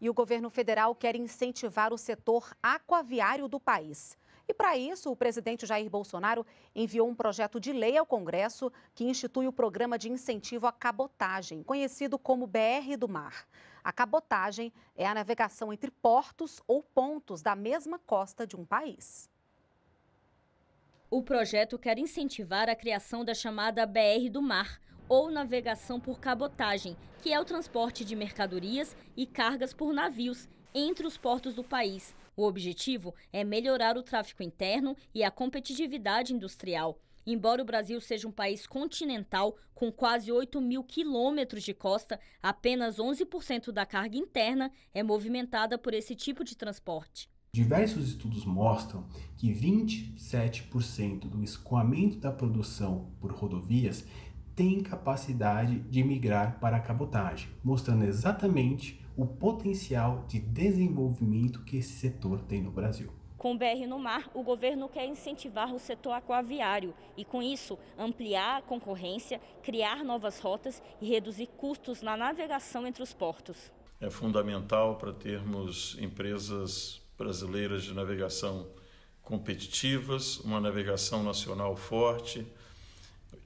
e o governo federal quer incentivar o setor aquaviário do país. E para isso, o presidente Jair Bolsonaro enviou um projeto de lei ao Congresso que institui o programa de incentivo à cabotagem, conhecido como BR do Mar. A cabotagem é a navegação entre portos ou pontos da mesma costa de um país. O projeto quer incentivar a criação da chamada BR do Mar, ou navegação por cabotagem, que é o transporte de mercadorias e cargas por navios entre os portos do país. O objetivo é melhorar o tráfego interno e a competitividade industrial. Embora o Brasil seja um país continental, com quase 8 mil quilômetros de costa, apenas 11% da carga interna é movimentada por esse tipo de transporte. Diversos estudos mostram que 27% do escoamento da produção por rodovias tem capacidade de migrar para a cabotagem, mostrando exatamente o potencial de desenvolvimento que esse setor tem no Brasil. Com o BR no Mar, o governo quer incentivar o setor aquaviário e, com isso, ampliar a concorrência, criar novas rotas e reduzir custos na navegação entre os portos. É fundamental para termos empresas brasileiras de navegação competitivas, uma navegação nacional forte,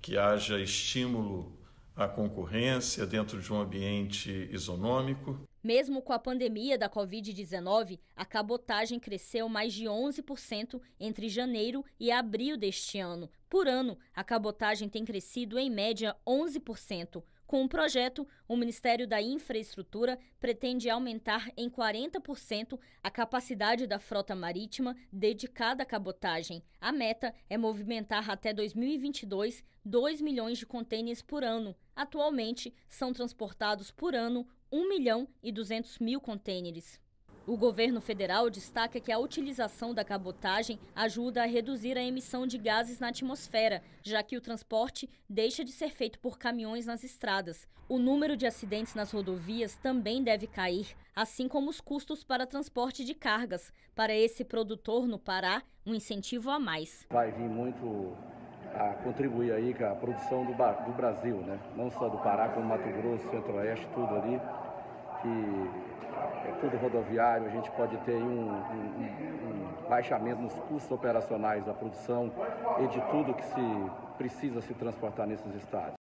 que haja estímulo à concorrência dentro de um ambiente isonômico. Mesmo com a pandemia da Covid-19, a cabotagem cresceu mais de 11% entre janeiro e abril deste ano. Por ano, a cabotagem tem crescido em média 11%. Com o projeto, o Ministério da Infraestrutura pretende aumentar em 40% a capacidade da frota marítima dedicada à cabotagem. A meta é movimentar até 2022 2 milhões de contêineres por ano. Atualmente, são transportados por ano 1 milhão e 200 mil contêineres. O governo federal destaca que a utilização da cabotagem ajuda a reduzir a emissão de gases na atmosfera, já que o transporte deixa de ser feito por caminhões nas estradas. O número de acidentes nas rodovias também deve cair, assim como os custos para transporte de cargas. Para esse produtor no Pará, um incentivo a mais. Vai vir muito a contribuir aí com a produção do, do Brasil, né? não só do Pará, como Mato Grosso, Centro-Oeste, tudo ali que é tudo rodoviário, a gente pode ter um, um, um baixamento nos custos operacionais da produção e de tudo que se precisa se transportar nesses estados.